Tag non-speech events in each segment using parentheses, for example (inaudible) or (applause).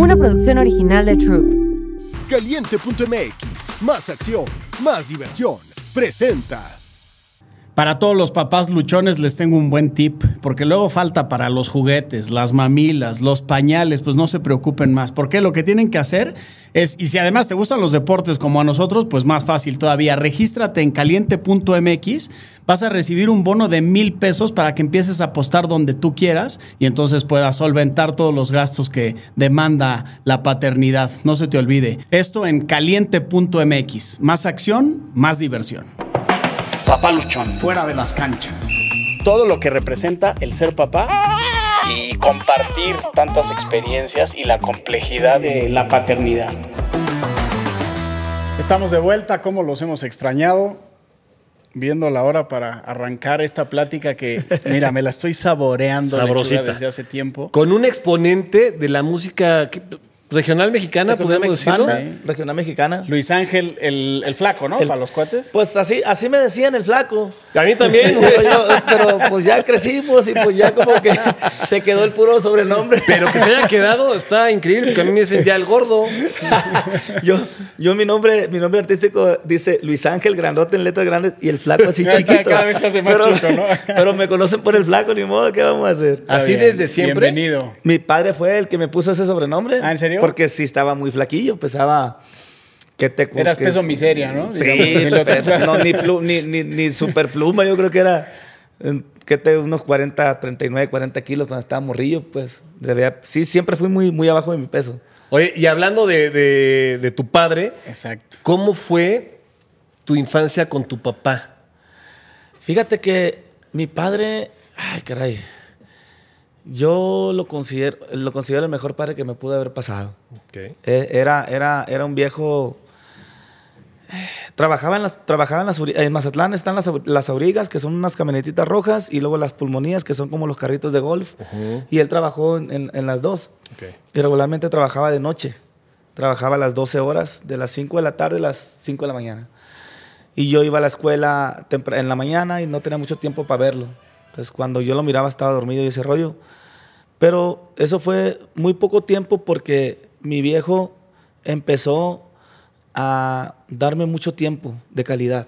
una producción original de True Caliente.mx, más acción, más diversión. Presenta. Para todos los papás luchones les tengo un buen tip, porque luego falta para los juguetes, las mamilas, los pañales, pues no se preocupen más, porque lo que tienen que hacer es, y si además te gustan los deportes como a nosotros, pues más fácil todavía, regístrate en caliente.mx, vas a recibir un bono de mil pesos para que empieces a apostar donde tú quieras y entonces puedas solventar todos los gastos que demanda la paternidad, no se te olvide. Esto en caliente.mx, más acción, más diversión. Papá luchón. Fuera de las canchas. Todo lo que representa el ser papá y compartir tantas experiencias y la complejidad de la paternidad. Estamos de vuelta, como los hemos extrañado, viendo la hora para arrancar esta plática que, mira, me la estoy saboreando desde hace tiempo. Con un exponente de la música, que, Regional mexicana, Regional podríamos decirlo. Regional mexicana. Luis Ángel, el, flaco, ¿no? Para los cuates. Pues así, así me decían el flaco. a mí también. (laughs) pero pues ya crecimos y pues ya como que se quedó el puro sobrenombre. Pero que se haya quedado está increíble, que a mí me sentía el gordo. (laughs) yo, yo mi nombre, mi nombre artístico dice Luis Ángel, grandote en letras grandes y el flaco así (laughs) chiquito. Cada vez se hace más pero, ¿no? pero me conocen por el flaco, ni modo, ¿qué vamos a hacer? Así desde siempre. Bienvenido. Mi padre fue el que me puso ese sobrenombre. ¿Ah, en serio? Porque sí estaba muy flaquillo, pesaba... ¿Qué te Eras peso miseria, ¿no? Sí, (laughs) no, ni, super pluma, yo creo que era... ¿Qué te, unos 40, 39, 40 kilos cuando estaba morrillo, pues. sí, siempre fui muy, muy abajo de mi peso. Oye, y hablando de, tu padre. Exacto. ¿Cómo fue tu infancia con tu papá? Fíjate que mi padre, ay, caray, yo lo considero, lo considero el mejor padre que me pudo haber pasado. E, era, era, era un viejo... Eh, trabajaba en, las, trabajaba en, las, en Mazatlán están las, las aurigas, que son unas camionetitas rojas, y luego las pulmonías, que son como los carritos de golf. Y él trabajó en, en, las dos. Y regularmente trabajaba de noche. Trabajaba a las 12 horas, de las 5 de la tarde a las 5 de la mañana. Y yo iba a la escuela en la mañana y no tenía mucho tiempo para verlo. Entonces, cuando yo lo miraba, estaba dormido y ese rollo. Pero eso fue muy poco tiempo porque mi viejo empezó a darme mucho tiempo de calidad.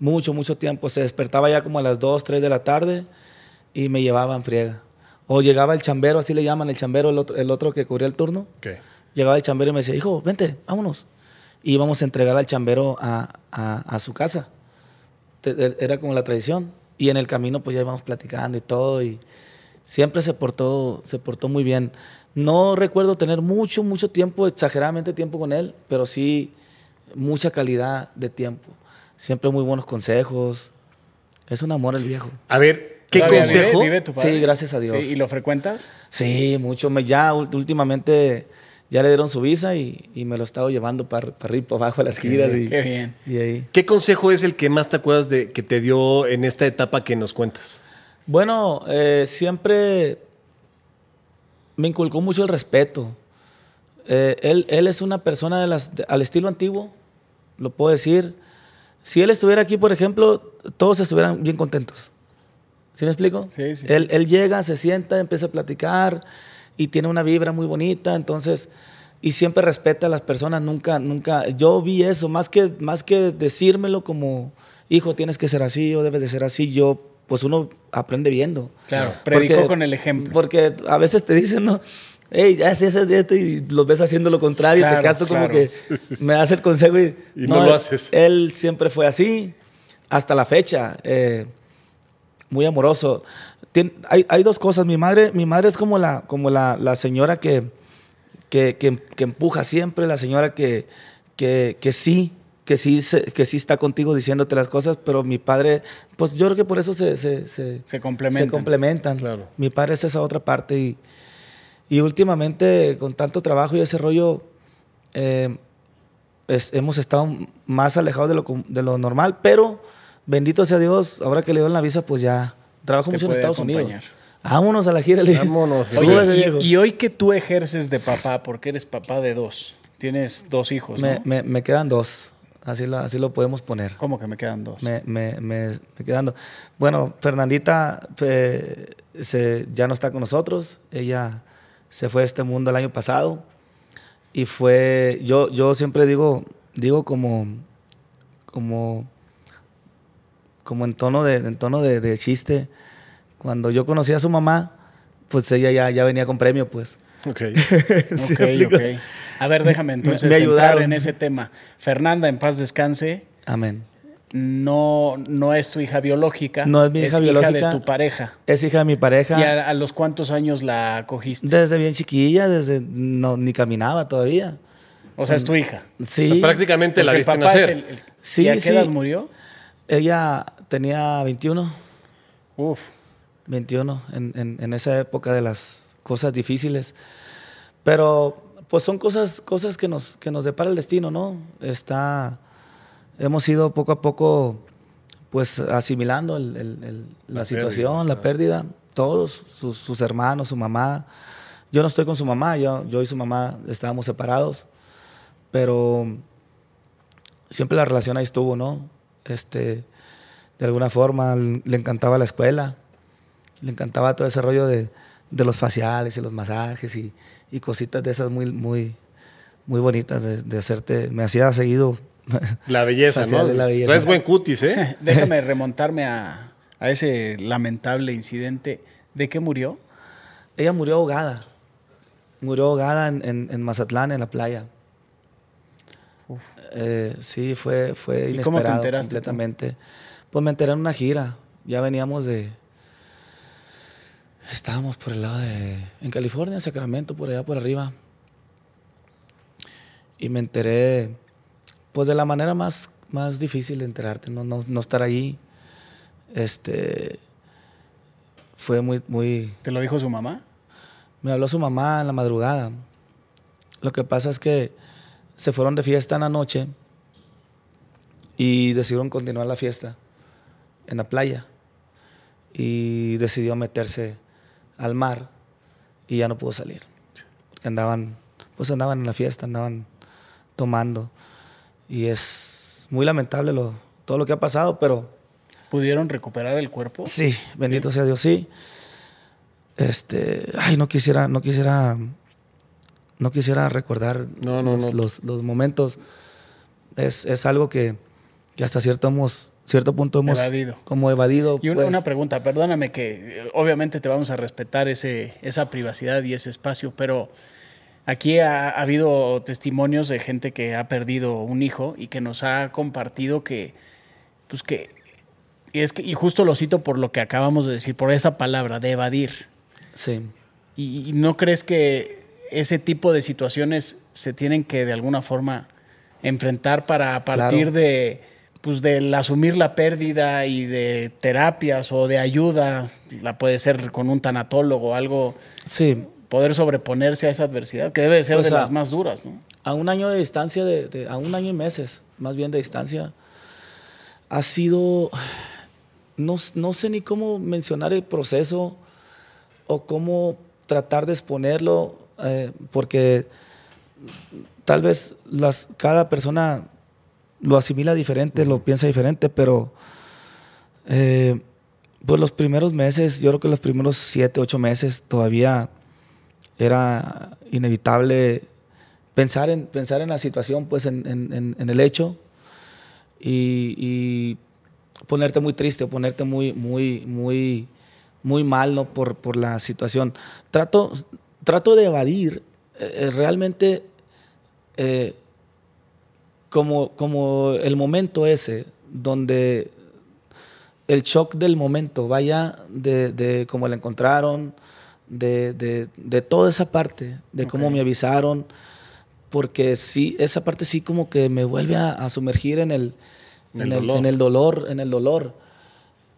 Mucho, mucho tiempo. Se despertaba ya como a las 2, 3 de la tarde y me llevaba en friega. O llegaba el chambero, así le llaman, el chambero, el otro, que cubría el turno. Llegaba el chambero y me decía, hijo, vente, vámonos. Y íbamos a entregar al chambero a, a su casa. Er, era como la tradición. Y en el camino pues ya íbamos platicando y todo. Y, siempre se portó, se portó muy bien. No recuerdo tener mucho, mucho tiempo, exageradamente tiempo con él, pero sí mucha calidad de tiempo. Siempre muy buenos consejos. Es un amor el viejo. A ver, ¿qué consejo? Sí, gracias a Dios. ¿Y lo frecuentas? Sí, mucho. ya últimamente ya le dieron su visa y, me lo he estado llevando para, arriba, abajo a las giras. Qué, bien. ¿Qué consejo es el que más te acuerdas de que te dio en esta etapa que nos cuentas? Bueno, eh, siempre me inculcó mucho el respeto. Eh, él, es una persona al estilo antiguo, lo puedo decir. Si él estuviera aquí, por ejemplo, todos estuvieran bien contentos. ¿Sí me explico? él, llega, se sienta, empieza a platicar y tiene una vibra muy bonita, entonces, y siempre respeta a las personas, nunca, nunca, yo vi eso, más que, más que decírmelo como, hijo, tienes que ser así o debes de ser así, yo pues uno aprende viendo. Claro, predicó con el ejemplo. Porque a veces te dicen, no, hey, sé eso, esto, y los ves haciendo lo contrario, y te quedas tú como que me das el consejo y, no, lo haces. Él siempre fue así, hasta la fecha, eh, muy amoroso. hay, dos cosas, mi madre, mi madre es como la, como la, señora que que, empuja siempre, la señora que, que, que sí, que sí, que sí está contigo diciéndote las cosas, pero mi padre, pues yo creo que por eso se, se, se, se complementan. Mi padre es esa otra parte y, y últimamente con tanto trabajo y ese rollo, eh, hemos estado más alejados de lo, de lo normal, pero bendito sea Dios, ahora que le doy la visa, pues ya trabajo mucho en Estados Unidos. Vámonos a la gira, le Vámonos. y, hoy que tú ejerces de papá, porque eres papá de dos, tienes dos hijos. Me, me, me quedan dos. Así, así lo podemos poner. ¿Cómo que me quedan dos? Me, me, me, quedan dos. Bueno, Fernandita eh, se, ya no está con nosotros. Ella se fue de este mundo el año pasado. Y fue, yo, yo siempre digo, digo como, como, como en tono de, en tono de, chiste. Cuando yo conocí a su mamá, pues ella ya, ya venía con premio, pues. Ok. (laughs) sí, ok. A ver, déjame entonces entrar en ese tema. Fernanda, en paz descanse. Amén. No, no es tu hija biológica. No es mi hija biológica. es hija de tu pareja. Es hija de mi pareja. ¿Y a, los cuántos años la cogiste? Desde bien chiquilla, desde no, ni caminaba todavía. O sea, es tu mm, hija. Sí. prácticamente la viste nacer. sí, ¿Y a qué edad murió? Ella tenía 21. Uf. 21, en, en, esa época de las cosas difíciles. Pero pues son cosas, cosas que, nos, que nos depara el destino, ¿no? Está, hemos ido poco a poco pues asimilando la, situación, la pérdida, todos, sus, hermanos, su mamá. Yo no estoy con su mamá, yo, yo y su mamá estábamos separados, pero siempre la relación ahí estuvo, ¿no? Este, de alguna forma le encantaba la escuela, le encantaba todo ese rollo de, de los faciales y los masajes y, y cositas de esas muy, muy, muy bonitas de, hacerte. Me hacía seguido. La belleza, (laughs) ¿no? La pues belleza. buen cutis, ¿eh? (laughs) Déjame remontarme a, ese lamentable incidente. ¿De qué murió? Ella murió ahogada. Murió ahogada en, Mazatlán, en la playa. Eh, sí, fue, fue inesperado cómo te enteraste, completamente. Pues me enteré en una gira. Ya veníamos de, Estábamos por el lado de. en California, Sacramento, por allá por arriba. Y me enteré, pues de la manera más, más difícil de enterarte, no, estar allí. Este. Fue muy, muy. ¿Te lo dijo su mamá? Me habló su mamá en la madrugada. Lo que pasa es que se fueron de fiesta en la noche y decidieron continuar la fiesta en la playa. Y decidió meterse al mar y ya no pudo salir. Porque andaban, pues andaban en la fiesta, andaban tomando. Y es muy lamentable todo lo que ha pasado, pero... ¿Pudieron recuperar el cuerpo? Sí, bendito sea Dios, sí. Este, ay, no quisiera, no quisiera, no quisiera recordar los, momentos. Es, es algo que, que hasta cierto hemos cierto punto hemos evadido. como evadido. Y una, pues. pregunta, perdóname que eh, obviamente te vamos a respetar ese, esa privacidad y ese espacio, pero aquí ha, habido testimonios de gente que ha perdido un hijo y que nos ha compartido que, pues que, y, es y justo lo cito por lo que acabamos de decir, por esa palabra, de evadir. Sí. y, no crees que ese tipo de situaciones se tienen que de alguna forma enfrentar para a partir de, pues del asumir la pérdida y de terapias o de ayuda, la puede ser con un tanatólogo, o algo. Sí. Poder sobreponerse a esa adversidad, que debe ser pues de las más duras, A un año de distancia, a un año y meses, más bien de distancia, ha sido. No, sé ni cómo mencionar el proceso o cómo tratar de exponerlo, eh, porque tal vez las, cada persona lo asimila diferente, lo piensa diferente, pero eh, pues los primeros meses, yo creo que los primeros siete, ocho meses todavía era inevitable pensar en, pensar en la situación, pues en, el hecho y, ponerte muy triste, ponerte muy, muy, muy, muy mal ¿no? por, la situación. Trato, trato de evadir eh, eh, realmente como, como el momento ese, donde el shock del momento vaya de, de cómo la encontraron, de, de, de, toda esa parte, de cómo me avisaron, porque sí, esa parte sí como que me vuelve a, sumergir en el, en, el dolor. en el dolor,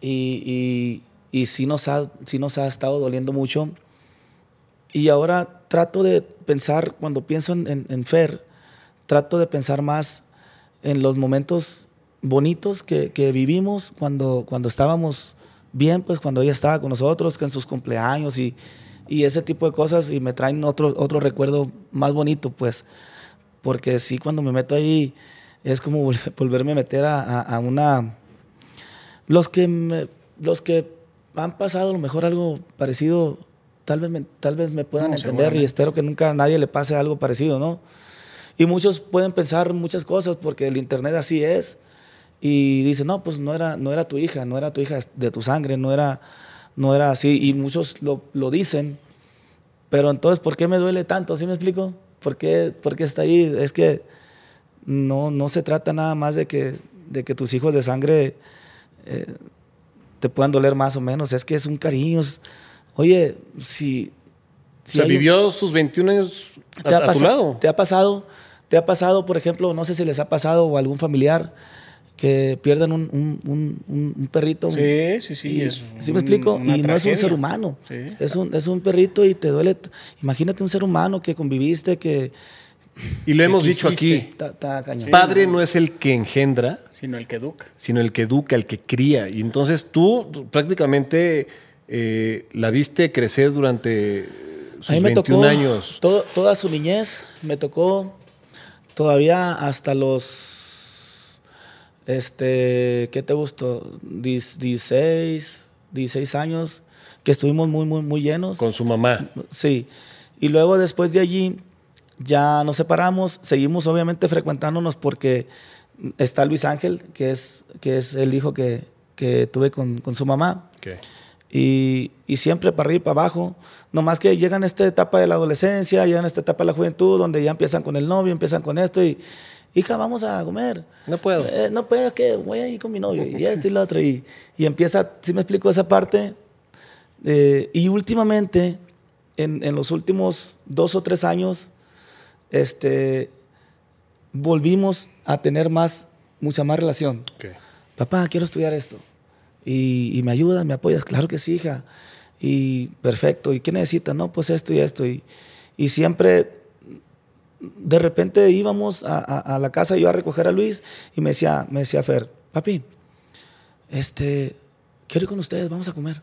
Y, y, sí, nos ha, ha estado doliendo mucho. Y ahora trato de pensar, cuando pienso en Fer, trato de pensar más en los momentos bonitos que, vivimos cuando, cuando estábamos bien, pues cuando ella estaba con nosotros, que en sus cumpleaños y, ese tipo de cosas, y me traen otro, otro recuerdo más bonito, pues, porque sí, cuando me meto ahí, es como (laughs) volverme a meter a, una... Los que, los que han pasado a lo mejor algo parecido, tal vez me, tal vez me puedan entender y espero que nunca a nadie le pase algo parecido, ¿no? Y muchos pueden pensar muchas cosas porque el Internet así es. Y dicen, no, pues no era, no era tu hija, no era tu hija de tu sangre, no era, no era así. Y muchos lo, lo dicen. Pero entonces, ¿por qué me duele tanto? ¿Sí me explico? ¿Por qué, por qué está ahí? Es que no, no se trata nada más de que, de que tus hijos de sangre eh, te puedan doler más o menos. Es que es un cariño. oye, si... si vivió sus 21 años te ha a Te ha pasado ¿Te ha pasado, por ejemplo, no sé si les ha pasado o algún familiar que pierdan un, perrito? Sí, sí, sí. ¿Sí me explico? Y no es un ser humano. Es, un, perrito y te duele. Imagínate un ser humano que conviviste, que... Y lo hemos dicho aquí. padre no. es el que engendra, sino el que educa. Sino el que educa, el que cría. Y entonces tú prácticamente eh, la viste crecer durante sus A mí me tocó años. toda su niñez me tocó todavía hasta los, este, ¿qué te gustó? 16, 16 años, que estuvimos muy, muy, muy llenos. Con su mamá. Sí. Y luego después de allí ya nos separamos, seguimos obviamente frecuentándonos porque está Luis Ángel, que es, que es el hijo que, que tuve con, su mamá. qué y, siempre para arriba y para abajo. Nomás que llegan a esta etapa de la adolescencia, llegan a esta etapa de la juventud, donde ya empiezan con el novio, empiezan con esto y, hija, vamos a comer. No puedo. Eh, no puedo, que voy a ir con mi novio y esto y lo otro. Y, empieza, si me explico esa parte. Eh, y últimamente, en, en, los últimos dos o tres años, este, volvimos a tener más, mucha más relación. Papá, quiero estudiar esto y, me ayudas, me apoyas, claro que sí, hija. Y perfecto, ¿y qué necesitas? No, pues esto y esto. Y, siempre, de repente íbamos a, la casa yo a recoger a Luis y me decía, me decía Fer, papi, este, quiero ir con ustedes, vamos a comer.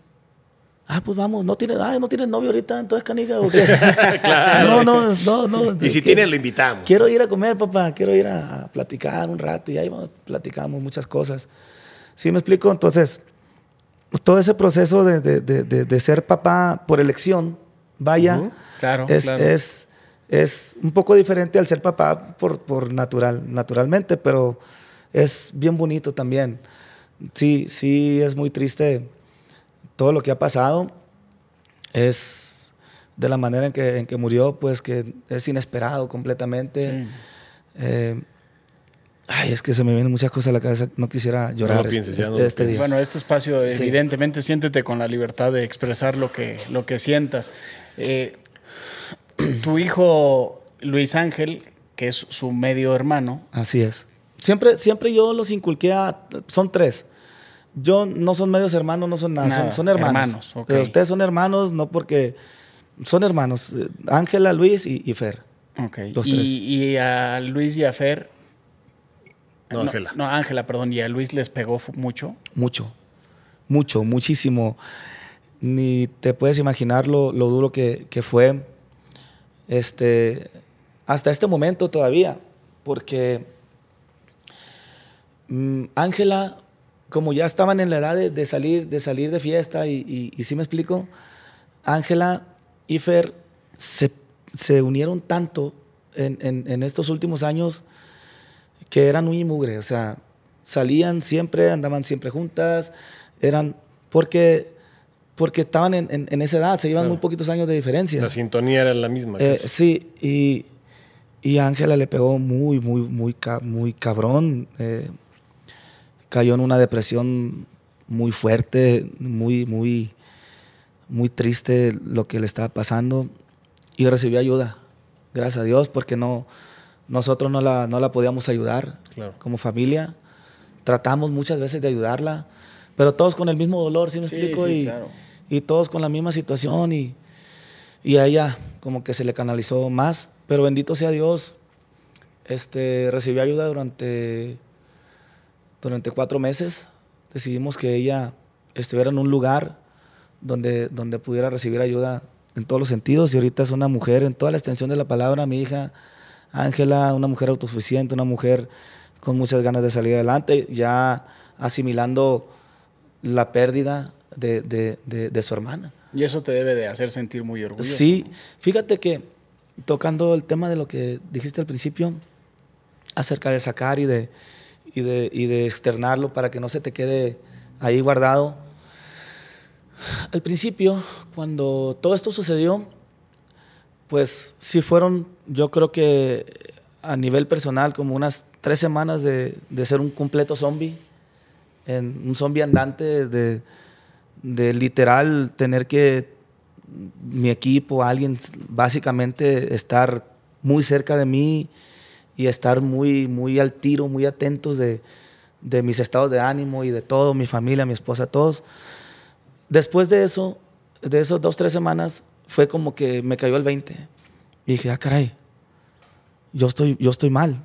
Ah, pues vamos, no tienes, no novio ahorita, entonces caniga o qué? (laughs) claro. No, no, no, no. Y si tienes, lo invitamos. Quiero ir a comer, papá, quiero ir a, platicar un rato y ahí platicamos muchas cosas. ¿Sí me explico? Entonces, todo ese proceso de, ser papá por elección, vaya, es, es, un poco diferente al ser papá por, natural, naturalmente, pero es bien bonito también. Sí, sí, es muy triste todo lo que ha pasado. Es de la manera en que, en que murió, pues que es inesperado completamente. Eh, Ay, es que se me vienen muchas cosas a la cabeza. No quisiera llorar este, este, este Bueno, este espacio, evidentemente, siéntete con la libertad de expresar lo que, lo que sientas. Eh, tu hijo Luis Ángel, que es su medio hermano. Así es. Siempre, siempre yo los inculqué a... Son tres. Yo no son medios hermanos, no son nada. Son, hermanos. hermanos eh, Ustedes son hermanos, no porque... Son hermanos. Eh, Ángela, Luis y, Fer. Ok. y, y a Luis y a Fer no, Ángela. No, Ángela, perdón. ¿Y a Luis les pegó mucho? Mucho, mucho, muchísimo. Ni te puedes imaginar lo, duro que, fue este, hasta este momento todavía, porque mm, Ángela, como ya estaban en la edad de, salir, de salir de fiesta, y, si sí me explico, Ángela y Fer se, unieron tanto en estos últimos años que eran muy mugre, o sea, salían siempre, andaban siempre juntas, eran porque porque estaban en, esa edad, se iban muy poquitos años de diferencia. La sintonía era la misma. Eh, sí, y, y Ángela le pegó muy, muy, muy, muy cabrón. Eh, cayó en una depresión muy fuerte, muy, muy, muy triste lo que le estaba pasando y recibió ayuda, gracias a Dios, porque no, nosotros no la, podíamos ayudar como familia. Tratamos muchas veces de ayudarla, pero todos con el mismo dolor, ¿sí me explico? y, todos con la misma situación y, y a ella como que se le canalizó más. Pero bendito sea Dios, este, recibió ayuda durante, cuatro meses. Decidimos que ella estuviera en un lugar donde, donde pudiera recibir ayuda en todos los sentidos. Y ahorita es una mujer en toda la extensión de la palabra, mi hija Ángela, una mujer autosuficiente, una mujer con muchas ganas de salir adelante, ya asimilando la pérdida de, su hermana. Y eso te debe de hacer sentir muy orgulloso. Sí, fíjate que tocando el tema de lo que dijiste al principio, acerca de sacar y de, y de, y de externarlo para que no se te quede ahí guardado. Al principio, cuando todo esto sucedió, pues sí fueron, yo creo que a nivel personal, como unas tres semanas de, ser un completo zombie, en, un zombie andante, de, literal tener que mi equipo, alguien, básicamente estar muy cerca de mí y estar muy, muy al tiro, muy atentos de, de, mis estados de ánimo y de todo, mi familia, mi esposa, todos. Después de eso, de esas dos, tres semanas, fue como que me cayó el 20. Y dije, ah, caray, yo estoy, yo estoy mal,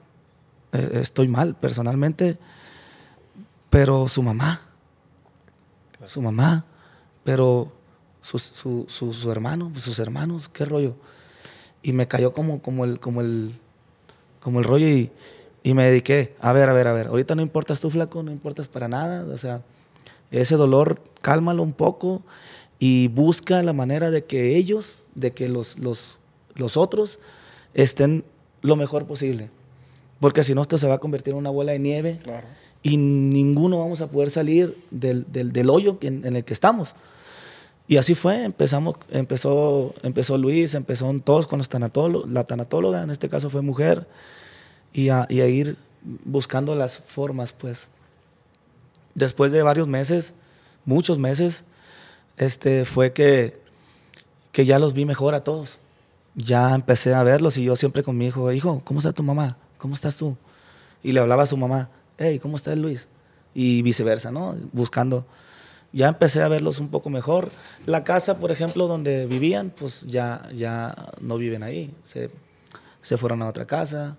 e, estoy mal personalmente, pero su mamá, su mamá, pero su, su, hermano, sus hermanos, qué rollo. Y me cayó como, como, el, como, el, como el rollo y, y me dediqué, a ver, a ver, a ver, ahorita no importas tú flaco, no importas para nada, o sea, ese dolor cálmalo un poco y busca la manera de que ellos, de que los, los, los otros estén lo mejor posible. Porque si no, esto se va a convertir en una bola de nieve y ninguno vamos a poder salir del, del, del hoyo en, el que estamos. Y así fue, empezamos, empezó, empezó Luis, empezó todos con los tanatólogos, la tanatóloga, en este caso fue mujer, y a, y a ir buscando las formas, pues. Después de varios meses, muchos meses, este, fue que, que ya los vi mejor a todos. Ya empecé a verlos y yo siempre con mi hijo, hijo, ¿cómo está tu mamá? ¿Cómo estás tú? Y le hablaba a su mamá, hey, ¿cómo está Luis? Y viceversa, ¿no? Buscando. Ya empecé a verlos un poco mejor. La casa, por ejemplo, donde vivían, pues ya, ya no viven ahí. Se, se fueron a otra casa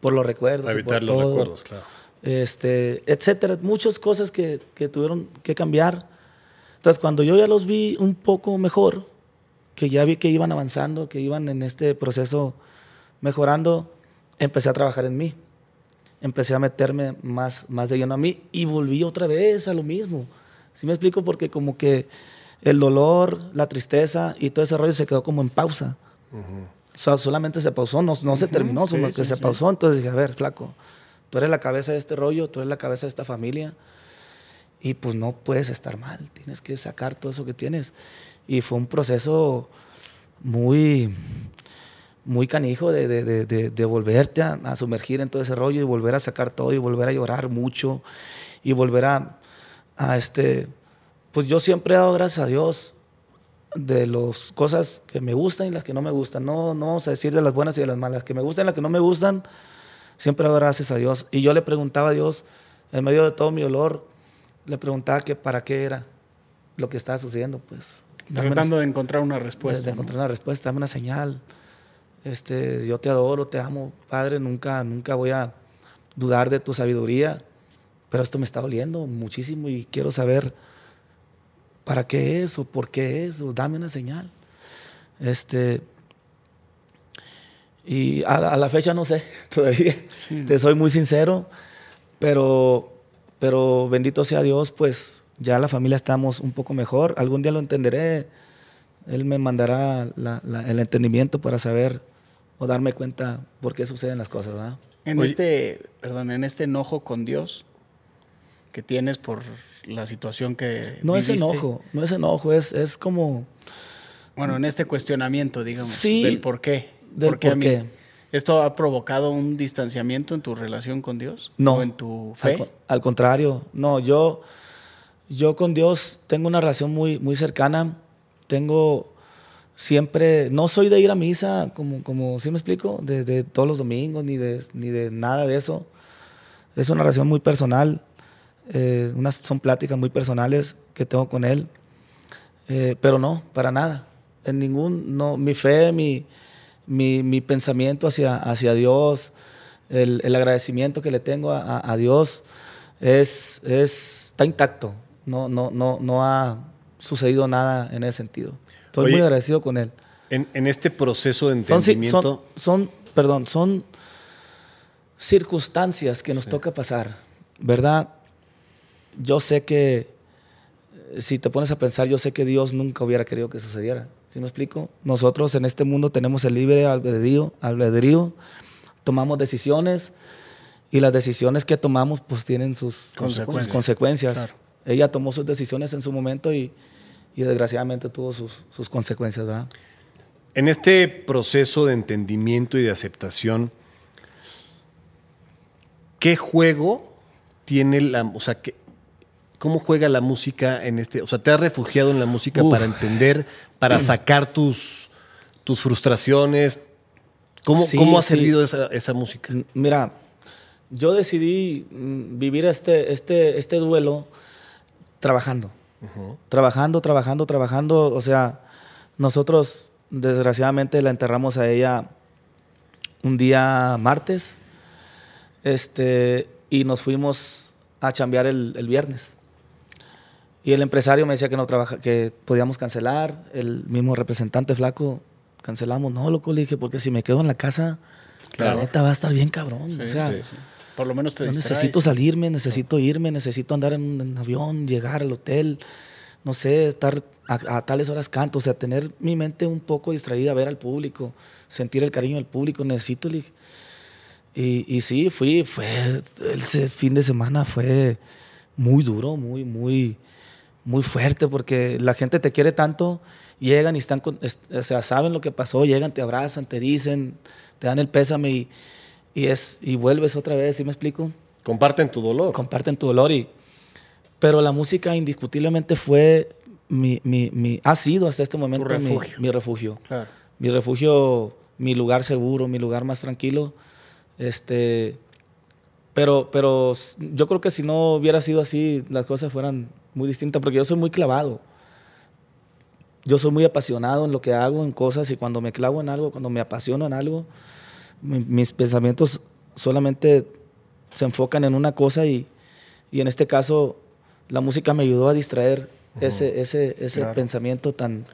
por los recuerdos. evitar los recuerdos, claro. Este, etcétera. Muchas cosas que, que tuvieron que cambiar entonces, cuando yo ya los vi un poco mejor, que ya vi que iban avanzando, que iban en este proceso mejorando, empecé a trabajar en mí. Empecé a meterme más, más de lleno a mí y volví otra vez a lo mismo. ¿Sí me explico? Porque como que el dolor, la tristeza y todo ese rollo se quedó como en pausa. solamente se pausó, no, no se terminó, solo que se pausó. Entonces dije, a ver, flaco, tú eres la cabeza de este rollo, tú eres la cabeza de esta familia y pues no puedes estar mal, tienes que sacar todo eso que tienes. Y fue un proceso muy, muy canijo de, de, volverte a, sumergir en todo ese rollo y volver a sacar todo y volver a llorar mucho y volver a, este, pues yo siempre he dado gracias a Dios de las cosas que me gustan y las que no me gustan. No, no vamos a decir de las buenas y de las malas, que me gustan y las que no me gustan, siempre he gracias a Dios. Y yo le preguntaba a Dios, en medio de todo mi dolor, le preguntaba que para qué era lo que estaba sucediendo, pues. Tratando de encontrar una respuesta. De, encontrar una respuesta, dame una señal. Este, yo te adoro, te amo, Padre, nunca, nunca voy a dudar de tu sabiduría, pero esto me está doliendo muchísimo y quiero saber para qué es o por qué es, o dame una señal. Este, y a, la fecha no sé (laughs) todavía, te soy muy sincero, pero pero bendito sea Dios, pues ya la familia estamos un poco mejor. Algún día lo entenderé. Él me mandará el entendimiento para saber o darme cuenta por qué suceden las cosas. En este, perdón, en este enojo con Dios que tienes por la situación que no es enojo, no es enojo, es, es como bueno en este cuestionamiento, digamos, del por qué, del por por qué. ¿Esto ha provocado un distanciamiento en tu relación con Dios? No. ¿O en tu fe? Al, contrario, no, yo, yo con Dios tengo una relación muy, muy cercana. Tengo siempre, no soy de ir a misa, como, como ¿sí me explico, desde de todos los domingos, ni de, ni de nada de eso. Es una relación muy personal. Eh, unas son pláticas muy personales que tengo con él. Eh, pero no, para nada. En ningún, no, mi fe, mi, mi, pensamiento hacia, hacia Dios, el, agradecimiento que le tengo a, Dios, es, es, está intacto. No, no, no, no ha sucedido nada en ese sentido. Estoy muy agradecido con él. En, este proceso de entendimiento. Son, perdón, son circunstancias que nos toca pasar, ¿verdad? Yo sé que si te pones a pensar, yo sé que Dios nunca hubiera querido que sucediera. ¿Sí me explico? Nosotros en este mundo tenemos el libre albedrío, albedrío tomamos decisiones y las decisiones que tomamos pues tienen sus consecuencias. Ella tomó sus decisiones en su momento y, desgraciadamente tuvo sus, consecuencias. ¿verdad? En este proceso de entendimiento y de aceptación, ¿qué juego tiene la... O sea, ¿Cómo juega la música en este? O sea, ¿te has refugiado en la música para entender, para (clears throat) sacar tus, tus frustraciones? ¿Cómo, ha servido esa, música? Mira, yo decidí mm, vivir este, este, este duelo trabajando. Trabajando, trabajando, trabajando. O sea, nosotros desgraciadamente la enterramos a ella un día martes. Este, y nos fuimos a chambear el viernes. Y el empresario me decía que no trabaja, que podíamos cancelar. El mismo representante flaco cancelamos. No, loco, le dije, porque si me quedo en la casa, la neta va a estar bien cabrón. o sea, por lo menos te necesito salirme, necesito irme, necesito andar en, un avión, llegar al hotel, no sé, estar a, tales horas canto, o sea, tener mi mente un poco distraída, ver al público, sentir el cariño del público, necesito. Le dije. Y, y sí, fui, fue, ese fin de semana fue muy duro, muy, muy muy fuerte porque la gente te quiere tanto, llegan y están, o sea, saben lo que pasó, llegan, te abrazan, te dicen, te dan el pésame y, es, y vuelves otra vez, ¿sí me explico? Comparten tu dolor. Comparten tu dolor y... Pero la música indiscutiblemente fue mi, mi, mi ha sido hasta este momento refugio. Mi, refugio. Mi refugio, mi lugar seguro, mi lugar más tranquilo. Este, pero, pero yo creo que si no hubiera sido así, las cosas fueran muy distinta, porque yo soy muy clavado. Yo soy muy apasionado en lo que hago, en cosas, y cuando me clavo en algo, cuando me apasiono en algo, mis pensamientos solamente se enfocan en una cosa y, en este caso la música me ayudó a distraer ese, ese, pensamiento tan,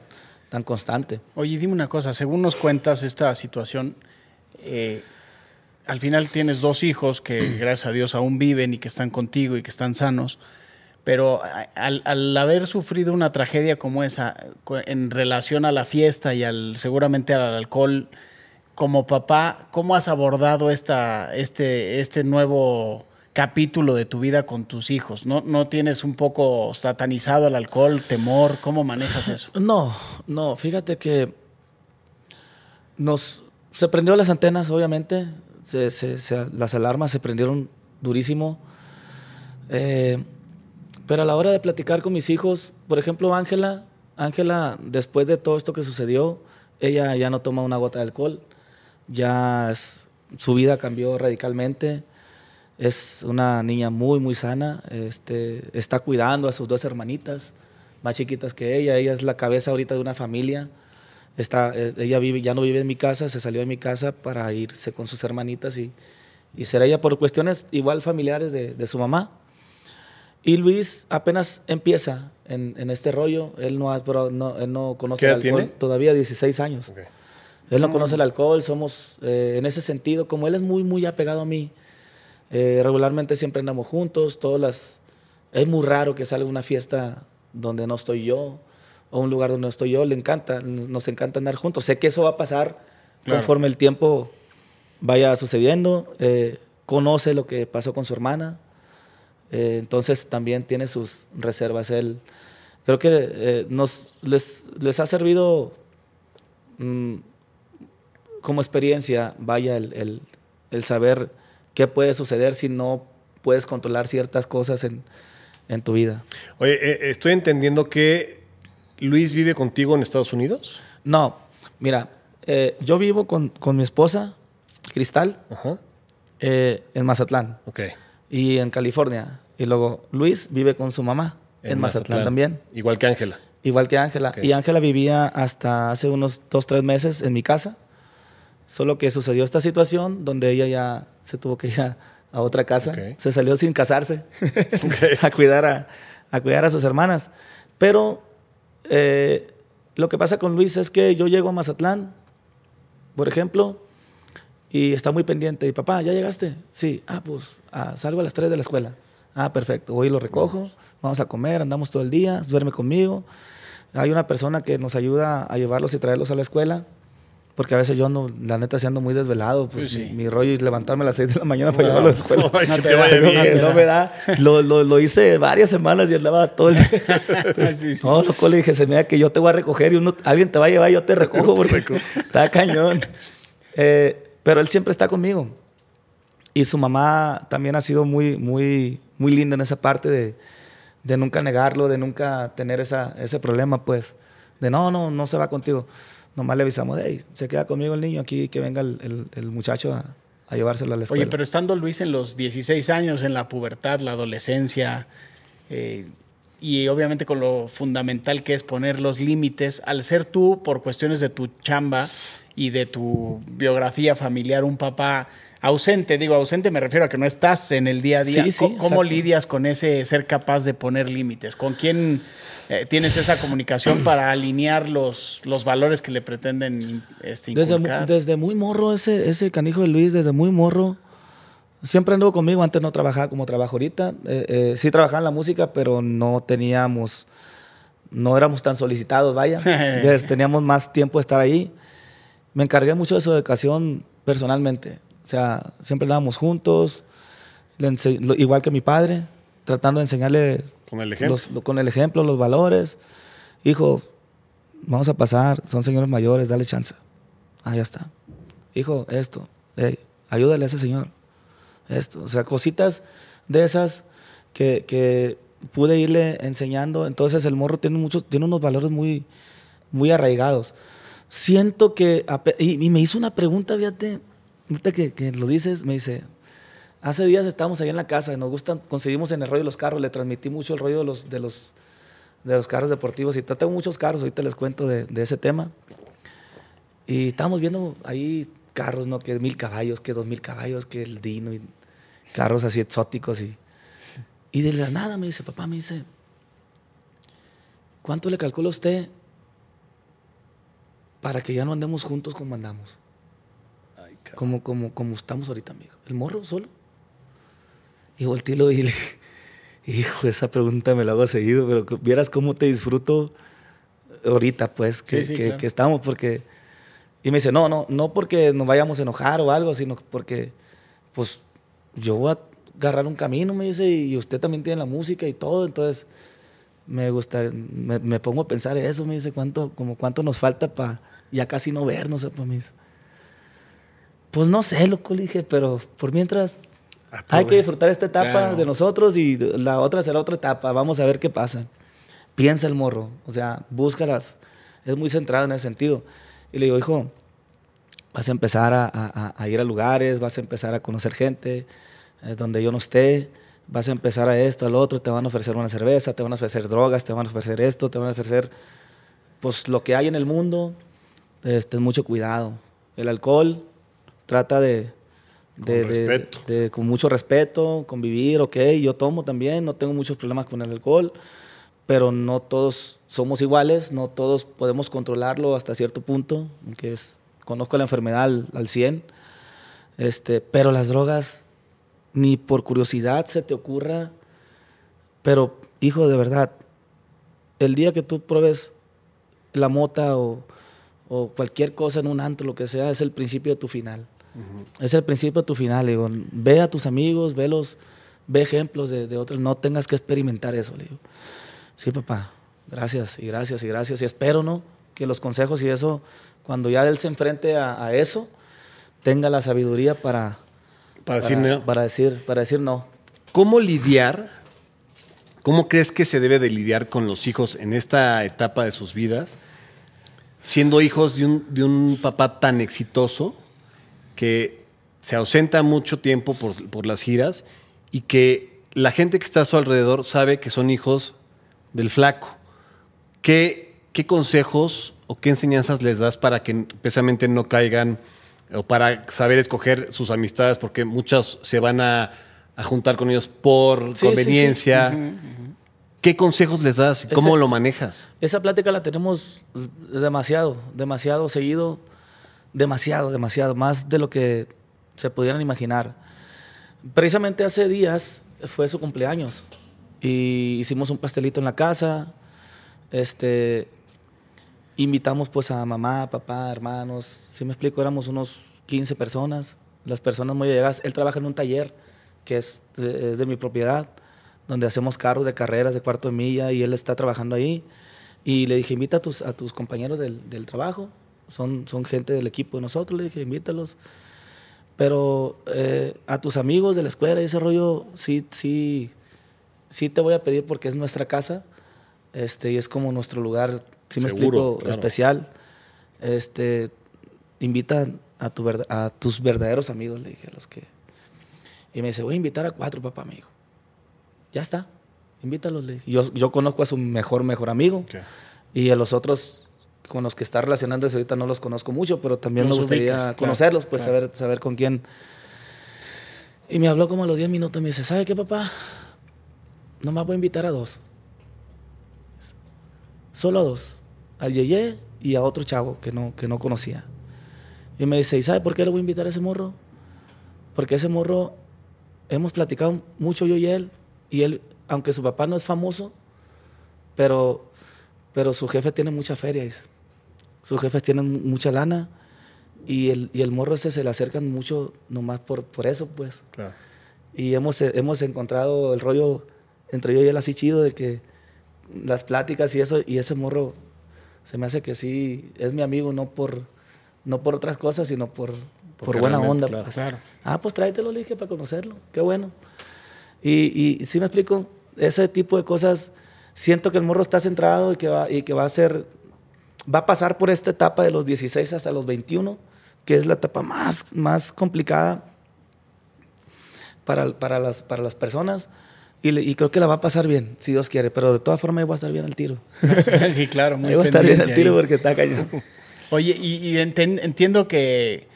tan constante. Oye, dime una cosa, según nos cuentas esta situación, eh, al final tienes dos hijos que (clears throat) gracias a Dios aún viven y que están contigo y que están sanos pero al, haber sufrido una tragedia como esa en relación a la fiesta y al seguramente al alcohol, como papá, ¿cómo has abordado esta, este, este nuevo capítulo de tu vida con tus hijos? ¿No, tienes un poco satanizado el alcohol, temor? ¿Cómo manejas eso? (laughs) No, no, fíjate que nos se prendió las antenas, obviamente, se, las alarmas se prendieron durísimo. Eh, pero a la hora de platicar con mis hijos, por ejemplo, Ángela, Ángela, después de todo esto que sucedió, ella ya no toma una gota de alcohol, ya su vida cambió radicalmente, es una niña muy, muy sana, este, está cuidando a sus dos hermanitas, más chiquitas que ella, ella es la cabeza ahorita de una familia, está, e, ella vive, ya no vive en mi casa, se salió de mi casa para irse con sus hermanitas y, y ser ella por cuestiones igual familiares de, de su mamá. Y Luis apenas empieza en, este rollo. Él no, no, no conoce el alcohol. Todavía 16 años. Él no ah. conoce el alcohol. Somos, eh, en ese sentido, como él es muy, muy apegado a mí, eh, regularmente siempre andamos juntos. Todas es muy raro que salga una fiesta donde no estoy yo o un lugar donde no estoy yo. Le encanta, nos encanta andar juntos. Sé que eso va a pasar conforme el tiempo vaya sucediendo. Eh, conoce lo que pasó con su hermana eh, entonces también tiene sus reservas. Él, creo que eh, nos, les, les, ha servido mm, como experiencia, vaya, el, el, el, saber qué puede suceder si no puedes controlar ciertas cosas en, en tu vida. Oye, eh, estoy entendiendo que Luis vive contigo en Estados Unidos. No, mira, yo vivo con, con, mi esposa, Cristal, en Mazatlán. Okay y en California. Y luego Luis vive con su mamá en, Mazatlán, también. Igual que Ángela. Igual que Ángela. Y Ángela vivía hasta hace unos dos, tres meses en mi casa. Solo que sucedió esta situación donde ella ya se tuvo que ir a, otra casa. Se salió sin casarse (laughs) (laughs) a, cuidar a, a, cuidar a sus hermanas. Pero eh, lo que pasa con Luis es que yo llego a Mazatlán, por ejemplo, y está muy pendiente. Y papá, ¿ya llegaste? Sí, ah, pues ah, salgo a las 3 de la escuela. Ah, perfecto, voy y lo recojo, vamos a comer, andamos todo el día, duerme conmigo. Hay una persona que nos ayuda a llevarlos y traerlos a la escuela, porque a veces yo, no, la neta, siendo ando muy desvelado, pues Mi, rollo es levantarme a las 6 de la mañana para llevarlos a la escuela. No, me da. Lo, hice varias semanas y andaba todo el día. (laughs) Ah, no, loco, le dije, se me da que yo te voy a recoger y uno, alguien te va a llevar y yo te recojo, porque está cañón. Eh, pero él siempre está conmigo. Y su mamá también ha sido muy, muy, muy linda en esa parte de, de nunca negarlo, de nunca tener esa, ese problema, pues. De no, no, no se va contigo. Nomás le avisamos, hey, se queda conmigo el niño aquí, que venga el, muchacho a, llevárselo a la escuela. Oye, pero estando Luis en los 16 años, en la pubertad, la adolescencia, eh, y obviamente con lo fundamental que es poner los límites, al ser tú, por cuestiones de tu chamba, y de tu biografía familiar un papá ausente. Digo, ausente me refiero a que no estás en el día a día. ¿Cómo, lidias con ese ser capaz de poner límites? ¿Con quién eh, tienes esa comunicación para alinear los, los valores que le pretenden este, Desde, muy morro, ese, ese canijo de Luis, desde muy morro, siempre anduvo conmigo. Antes no trabajaba como trabajo ahorita. Eh, eh, sí trabajaba en la música, pero no teníamos... No éramos tan solicitados, vaya. (laughs) Entonces, teníamos más tiempo de estar ahí me encargué mucho de su educación personalmente. O sea, siempre andábamos juntos, igual que mi padre, tratando de enseñarle con el ejemplo, los, con el ejemplo los valores. Hijo, vamos a pasar, son señores mayores, dale chance. Ahí está. Hijo, esto, ayúdale a ese señor. Esto, o sea, cositas de esas que, que pude irle enseñando. Entonces el morro tiene, muchos, tiene unos valores muy, muy arraigados siento que... Y, me hizo una pregunta, fíjate, que, lo dices, me dice, Hace días estábamos ahí en la casa, nos gusta, conseguimos en el rollo de los carros, le transmití mucho el rollo de los, de los, de los carros deportivos. Y tengo muchos carros, ahorita les cuento de, ese tema. Y estábamos viendo ahí carros, ¿no? Que mil caballos, que dos mil caballos, que el Dino, y carros así exóticos. Y, y de la nada me dice, papá, me dice, ¿cuánto le calcula usted para que ya no andemos juntos como andamos. como, como, como estamos ahorita, amigo. El morro solo. Y volteé y le, hijo, esa pregunta me la hago seguido, pero que, vieras cómo te disfruto ahorita, pues, que, estamos, porque... Y me dice, no, no, no porque nos vayamos a enojar o algo, sino porque, pues, yo voy a agarrar un camino, me dice, y usted también tiene la música y todo, entonces me gusta, me, me pongo a pensar eso, me dice, cuánto, como cuánto nos falta para ya casi no vernos, pues, para Pues no sé, loco, le dije, pero por mientras hay que disfrutar esta etapa de nosotros y la otra será otra etapa. Vamos a ver qué pasa. Piensa el morro, o sea, búscalas. Es muy centrado en ese sentido. Y le digo, hijo, vas a empezar a, ir a lugares, vas a empezar a conocer gente eh, donde yo no esté vas a empezar a esto, al otro, te van a ofrecer una cerveza, te van a ofrecer drogas, te van a ofrecer esto, te van a ofrecer pues lo que hay en el mundo este, mucho cuidado. El alcohol trata de... con, de, de con mucho respeto, convivir, ok, yo tomo también, no tengo muchos problemas con el alcohol, pero no todos somos iguales, no todos podemos controlarlo hasta cierto punto, aunque es, conozco la enfermedad al, al 100, este, pero las drogas, ni por curiosidad se te ocurra, pero hijo, de verdad, el día que tú pruebes la mota o o cualquier cosa en un antro, lo que sea, es el principio de tu final. Es el principio de tu final. Digo, ve a tus amigos, los ve ejemplos de, otros, no tengas que experimentar eso. Digo. Sí, papá, gracias y gracias y gracias. Y espero, ¿no? Que los consejos y eso, cuando ya él se enfrente a, eso, tenga la sabiduría para, para, decir para, decir, para decir no. ¿Cómo lidiar? ¿Cómo crees que se debe de lidiar con los hijos en esta etapa de sus vidas? siendo hijos de un, de un papá tan exitoso que se ausenta mucho tiempo por, las giras y que la gente que está a su alrededor sabe que son hijos del flaco. ¿Qué, qué consejos o qué enseñanzas les das para que precisamente no caigan o para saber escoger sus amistades? Porque muchas se van a, juntar con ellos por conveniencia. ¿Qué consejos les das? ¿Cómo lo manejas? Esa plática la tenemos demasiado, demasiado seguido, demasiado, demasiado, más de lo que se pudieran imaginar. Precisamente hace días fue su cumpleaños y hicimos un pastelito en la casa. Este, invitamos pues a mamá, papá, hermanos. Si me explico, éramos unos 15 personas. Las personas muy llegadas. Él trabaja en un taller que es es de mi propiedad donde hacemos carros de carreras de cuarto de milla y él está trabajando ahí. Y le dije, invita a tus, a tus compañeros del, trabajo, son, son gente del equipo de nosotros, le dije, invítalos. Pero eh, a tus amigos de la escuela y ese rollo, sí, sí, sí te voy a pedir porque es nuestra casa este, y es como nuestro lugar, si me explico, especial. Este, invita a, tu, a tus verdaderos amigos, le dije, a los que... Y me dice, voy a invitar a cuatro, papá, me dijo ya está, invítalos. yo, yo conozco a su mejor, mejor amigo. Y a los otros con los que está relacionándose ahorita no los conozco mucho, pero también me gustaría conocerlos, pues saber, saber con quién. Y me habló como a los 10 minutos y me dice, ¿sabe qué, papá? Nomás voy a invitar a dos. Solo a dos. Al Yeye y a otro chavo que no, que no conocía. Y me dice, ¿y sabe por qué le voy a invitar a ese morro? Porque ese morro hemos platicado mucho yo y él, y él, aunque su papá no es famoso, pero, pero su jefe tiene mucha feria, Sus jefes tienen mucha lana y el, y el morro ese se le acercan mucho nomás por, por eso, pues. Y hemos, eh, hemos encontrado el rollo entre yo y él así chido de que las pláticas y eso, y ese morro se me hace que sí, es mi amigo, no por, no por otras cosas, sino por, por buena onda. pues. Ah, pues tráetelo, le dije, para conocerlo. Qué bueno. Y, si me explico, ese tipo de cosas, siento que el morro está centrado y que va, y que va a ser, va a pasar por esta etapa de los 16 hasta los 21, que es la etapa más, más complicada para, para, las, para las personas. Y, creo que la va a pasar bien, si Dios quiere. Pero de todas formas, ahí va a estar bien al tiro. (laughs) sí, claro, muy ahí va a estar bien al tiro porque está cañón. Oye, y, y entiendo que.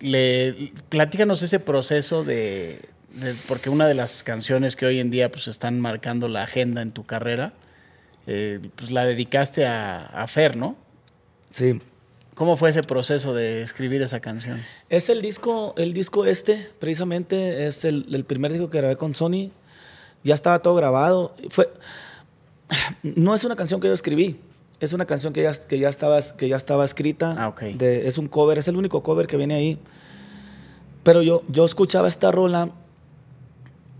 Le, platícanos ese proceso de, porque una de las canciones que hoy en día pues están marcando la agenda en tu carrera, eh, pues la dedicaste a, a, Fer, ¿no? Sí. ¿Cómo fue ese proceso de escribir esa canción? Es el disco, el disco este, precisamente, es el, el primer disco que grabé con Sony. Ya estaba todo grabado. Fue, no es una canción que yo escribí, es una canción que ya, que ya, estaba, que ya estaba escrita. Ah, es un cover, es el único cover que viene ahí. Pero yo, yo escuchaba esta rola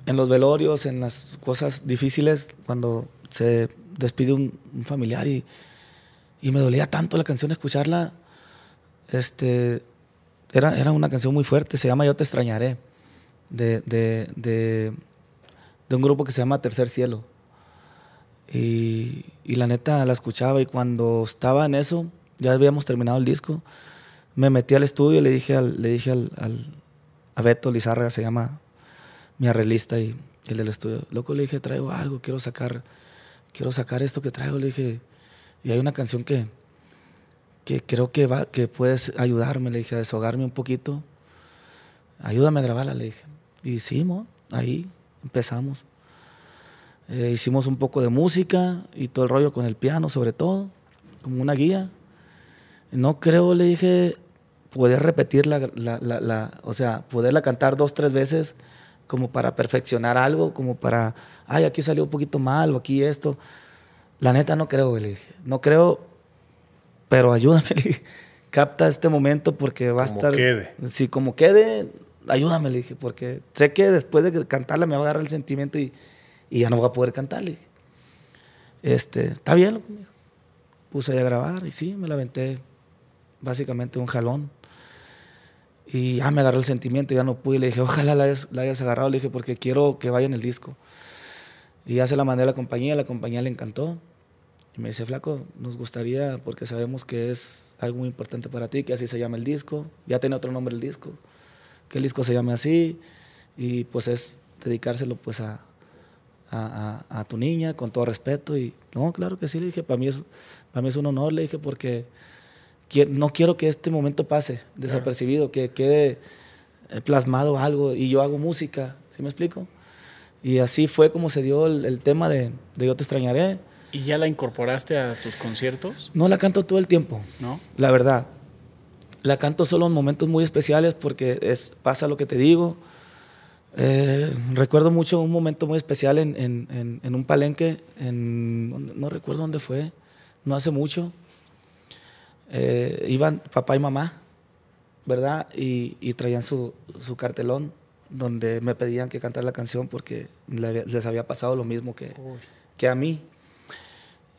en los velorios, en las cosas difíciles, cuando se despide un, familiar y, y, me dolía tanto la canción escucharla, este, era, era una canción muy fuerte, se llama Yo te extrañaré, de, de, de, un grupo que se llama Tercer Cielo. Y, y, la neta la escuchaba y cuando estaba en eso, ya habíamos terminado el disco, me metí al estudio y le dije al, le dije al, a Beto Lizarra, se llama mi arreglista y el del estudio. Loco, le dije, traigo algo, quiero sacar, quiero sacar esto que traigo. Le dije, y hay una canción que, que creo que, va, que puedes ayudarme, le dije, a deshogarme un poquito. Ayúdame a grabarla, le dije. Y hicimos, ahí empezamos. Eh, hicimos un poco de música y todo el rollo con el piano, sobre todo, como una guía. No creo, le dije, poder repetirla, la, o sea, poderla cantar dos, tres veces como para perfeccionar algo, como para, ay, aquí salió un poquito mal o aquí esto. La neta no creo, le dije. No creo, pero ayúdame, (laughs) le dije. Capta este momento porque va a estar... quede. Sí, como quede, ayúdame, le dije, porque sé que después de cantarla me va a agarrar el sentimiento y, ya no voy a poder cantar, le dije. Este, está bien, lo Puse a grabar y sí, me la aventé básicamente un jalón. Y ya ah, me agarró el sentimiento, ya no pude. Le dije, ojalá la hayas, la agarrado. Le dije, porque quiero que vaya en el disco. Y ya se la mandé a la compañía, la compañía le encantó. Y me dice, flaco, nos gustaría, porque sabemos que es algo muy importante para ti, que así se llama el disco. Ya tiene otro nombre el disco. Que el disco se llame así. Y pues es dedicárselo pues a, a, a tu niña, con todo respeto. Y no, claro que sí, le dije, para mí es, para mí es un honor, le dije, porque no quiero que este momento pase desapercibido, que quede eh, plasmado algo y yo hago música, ¿sí me explico? Y así fue como se dio el, tema de, Yo te extrañaré. ¿Y ya la incorporaste a tus conciertos? No la canto todo el tiempo, ¿no? La verdad. La canto solo en momentos muy especiales porque es, pasa lo que te digo. Eh, recuerdo mucho un momento muy especial en, un palenque, no recuerdo dónde fue, no hace mucho eh, iban papá y mamá, ¿verdad? Y, traían su, cartelón donde me pedían que cantara la canción porque les había pasado lo mismo que, a mí.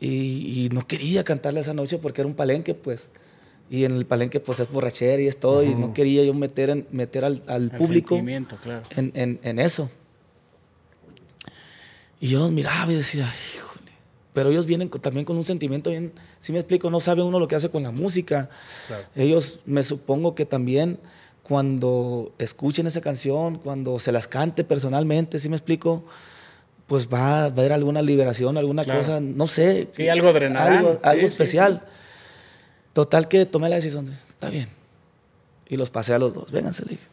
Y, no quería cantarle esa noche porque era un palenque, pues. Y en el palenque, pues es borrachera y es todo. Y no quería yo meter, meter al, público en, eso. Y yo los miraba y decía, hijo pero ellos vienen también con un sentimiento bien, si me explico, no sabe uno lo que hace con la música. Ellos me supongo que también cuando escuchen esa canción, cuando se las cante personalmente, si me explico, pues va a haber alguna liberación, alguna cosa, no sé. Sí, algo drenado. Algo, especial. Total que tomé la decisión, está bien. Y los pasé a los dos, vénganse, le dije.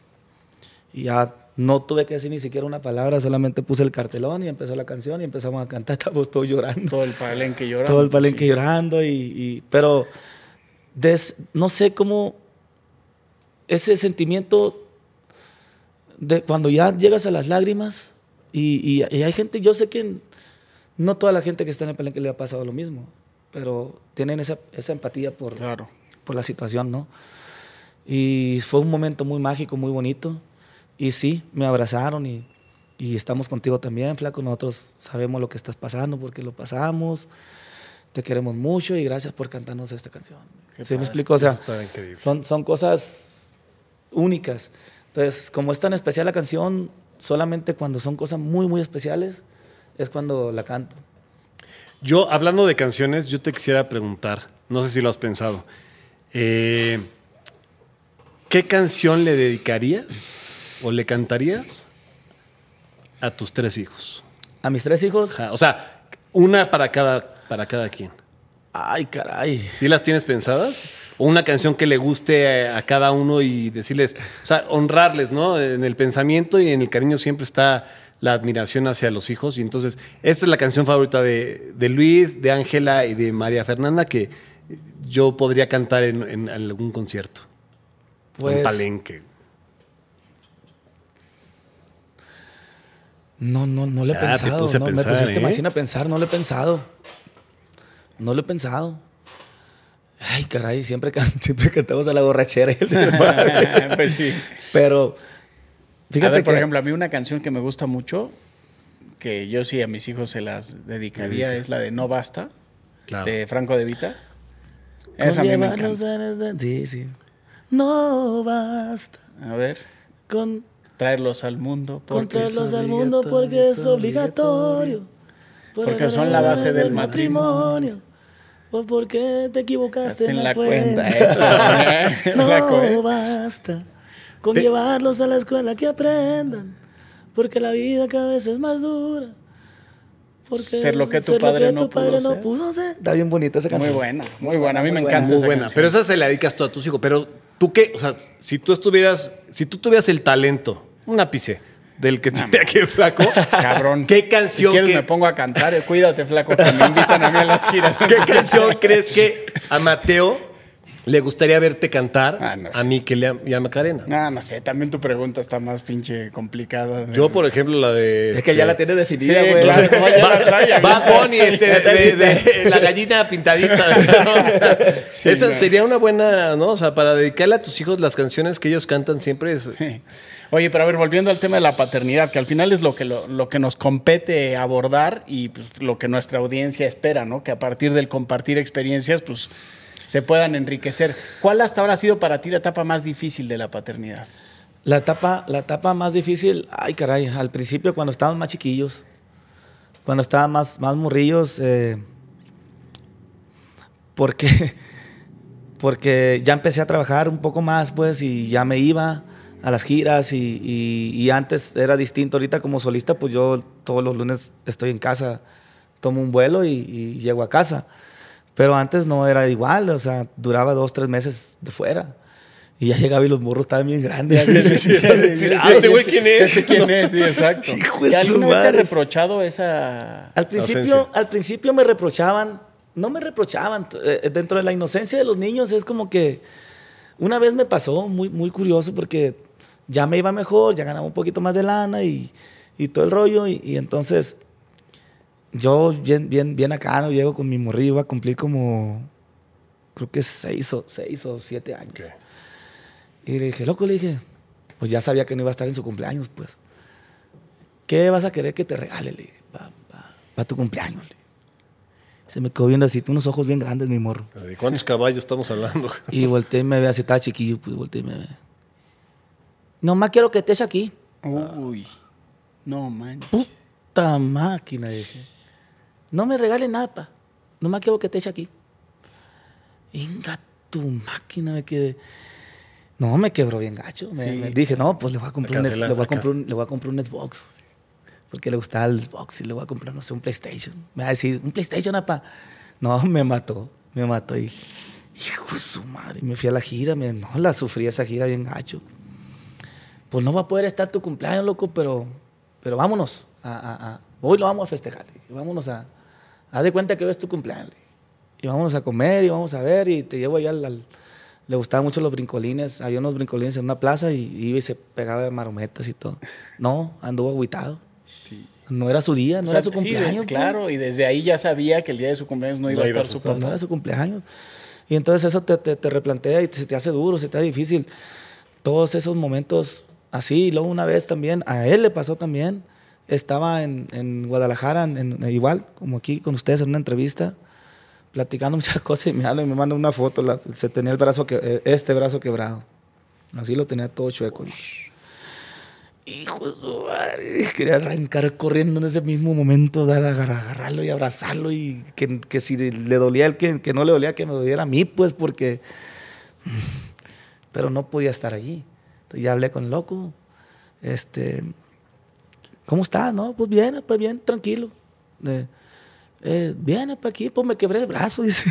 Y ya no tuve que decir ni siquiera una palabra, solamente puse el cartelón y empezó la canción y empezamos a cantar. (laughs) Estábamos todos llorando. Todo el palenque llorando. Todo el palenque llorando. Y, pero no sé cómo ese sentimiento de cuando ya llegas a las lágrimas y, hay gente, yo sé que no toda la gente que está en el palenque le ha pasado lo mismo, pero tienen esa, empatía por, por la situación, ¿no? Y fue un momento muy mágico, muy bonito y sí, me abrazaron y, estamos contigo también, flaco. Nosotros sabemos lo que estás pasando porque lo pasamos te queremos mucho y gracias por cantarnos esta canción. ¿Sí me explico? O sea, son, cosas únicas. Entonces, como es tan especial la canción, solamente cuando son cosas muy, muy especiales es cuando la canto. Yo, hablando de canciones, yo te quisiera preguntar, no sé si lo has pensado, eh, ¿qué canción le dedicarías o le cantarías a tus tres hijos? ¿A mis tres hijos? o sea, una para cada, para cada quien. Ay, caray. ¿Sí las tienes pensadas? O una canción que le guste a, cada uno y decirles, o sea, honrarles, ¿no? En el pensamiento y en el cariño siempre está la admiración hacia los hijos. Y entonces, esta es la canción favorita de, Luis, de Ángela y de María Fernanda que yo podría cantar en, algún concierto. Pues, en Palenque. No, no, no le he pensado. no, pensar, me pusiste ¿eh? pensar, no le he pensado. No lo he pensado. Ay, caray, siempre, cantamos (laughs) a la borrachera. (laughs) pues sí. Pero, fíjate por ejemplo, a mí una canción que me gusta mucho, que yo sí a mis hijos se las dedicaría, es la de No Basta, de Franco de Vita. Esa me encanta. Sí, sí. No basta. A ver. Con traerlos al mundo. Porque al mundo porque es obligatorio. Porque, son la base del matrimonio. O porque te equivocaste en la, cuenta? no (laughs) basta con llevarlos a la escuela que aprendan. Porque la vida cada vez es más dura. Porque ser lo que tu padre, no, pudo ser. Está bien bonita esa canción. Muy buena, muy buena. A mí me encanta. Muy buena. Pero esa se la dedicas tú a tus hijos. Pero tú qué, o sea, si tú estuvieras, si tú tuvieras el talento, un ápice del que tiene (laughs) que saco. Cabrón. ¿Qué canción? Si quieres me pongo a cantar. Eh, cuídate, flaco, que me invitan a mí a las giras. (laughs) ¿Qué canción crees que a Mateo ¿Le gustaría verte cantar ah, a mí que a Macarena? No, no sé, también tu pregunta está más pinche complicada. Yo, por ejemplo, la de... Es que ya la este tiene definida, güey. Sí, claro, la gallina pintadita. (laughs) esa sería una buena, ¿no? O sea, para dedicarle a tus hijos las canciones que ellos cantan siempre es... Oye, pero a ver, volviendo al tema de la paternidad, que al final es lo que, que nos compete abordar y pues, lo que nuestra audiencia espera, ¿no? Que a partir del compartir experiencias, pues se puedan enriquecer. ¿Cuál hasta ahora ha sido para ti la etapa más difícil de la paternidad? La etapa, la etapa más difícil, ay caray, al principio cuando estábamos más chiquillos, cuando estábamos más, más morrillos, eh, porque, (laughs) porque ya empecé a trabajar un poco más, pues, y ya me iba a las giras y, antes era distinto. Ahorita como solista, pues yo todos los lunes estoy en casa, tomo un vuelo y llego a casa. Pero antes no era igual, o sea, duraba dos, tres meses de fuera. Y ya llegaba y los morros estaban bien grandes. (laughs) (laughs) Este, este, este güey este quién es. Este quién es, sí, exacto. (laughs) ¿Y te ha reprochado esa al principio, al principio me reprochaban, no me reprochaban. Eh, eh, dentro de la inocencia de los niños es como que una vez me pasó muy, muy curioso porque ya me iba mejor, ya ganaba un poquito más de lana y, y todo el rollo. Y, y entonces yo bien, bien, bien acá, no llego con mi morrillo, a cumplir como, creo que seis o, seis o siete años. Y le dije, loco, le dije, pues ya sabía que no iba a estar en su cumpleaños, pues. ¿Qué vas a querer que te regale? Le dije, para tu cumpleaños. Se me quedó viendo así, unos ojos bien grandes, mi morro. ¿De cuántos caballos estamos hablando? (laughs) y volteé y me ve así, estaba chiquillo, pues volteé y me ve. Nomás quiero que estés aquí. Uy, no man. Puta máquina, dije no me regales nada, pa. No me quiero que te eche aquí. Inga tu máquina me quedé. No, me quebró bien gacho. dije, no, pues le voy a comprar, un, le voy a comprar un, le voy a comprar un Xbox. Porque le gustaba el Xbox y le voy a comprar, no sé, un PlayStation. Me va a decir, un PlayStation, pa. No, (laughs) me mató. Me mató y, hijo de su madre, me fui a la gira. no, la sufrí esa gira bien gacho. Pues no va a poder estar tu cumpleaños, loco, pero, pero vámonos. a, hoy lo vamos a festejar. Vámonos a, haz de cuenta que hoy es tu cumpleaños. Y vamos a comer y vamos a ver y te llevo allá al, le gustaban mucho los brincolines. Había unos brincolines en una plaza y iba y se pegaba de marometas y todo. No, anduvo agüitado. No era su día, no era su cumpleaños. Pues. claro, y desde ahí ya sabía que el día de su cumpleaños no iba, a, estar su No su cumpleaños. Y entonces eso te, te, te replantea y se te hace duro, se te hace difícil. Todos esos momentos así. Y luego una vez también, a él le pasó también, estaba en, Guadalajara, en, igual, como aquí con ustedes en una entrevista, platicando (laughs) muchas cosas y me habla y me manda una foto. se tenía el brazo, que, eh, este brazo quebrado. Así lo tenía todo chueco. Hijo de su madre. Quería arrancar corriendo en ese mismo momento, dar, agarrarlo y abrazarlo. Y que, si le dolía el que, no le dolía, que me doliera a mí, pues, porque. Pero no podía estar allí. Entonces ya hablé con loco. Este, ¿Cómo estás? No, pues bien, pues bien, tranquilo. Viene para eh, bien, aquí, pues me quebré el brazo. (laughs) Dice.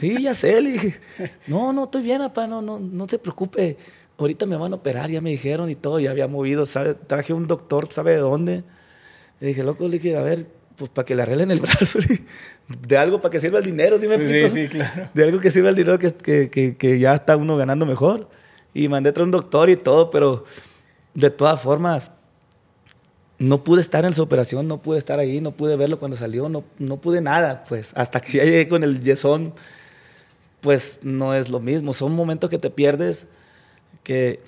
sí, ya sé, le dije, no, no, estoy bien, apa, no, no, no se preocupe. Ahorita me van a operar, ya me dijeron y todo, ya había movido, traje un doctor, ¿sabe de dónde? Le dije, loco, le dije, a ver, pues para que le arreglen el (laughs) brazo, de algo para que sirva el dinero, ¿sí me explico? Sí, sí, claro. De algo que sirva el dinero que, que, que, ya está uno ganando mejor. Y mandé a traer un doctor y todo, pero de todas formas, no pude estar en su operación, no pude estar ahí, no pude verlo cuando salió, no, no pude nada, pues hasta que (laughs) ya llegué con el yesón, pues no es lo mismo. Son momentos que te pierdes, que,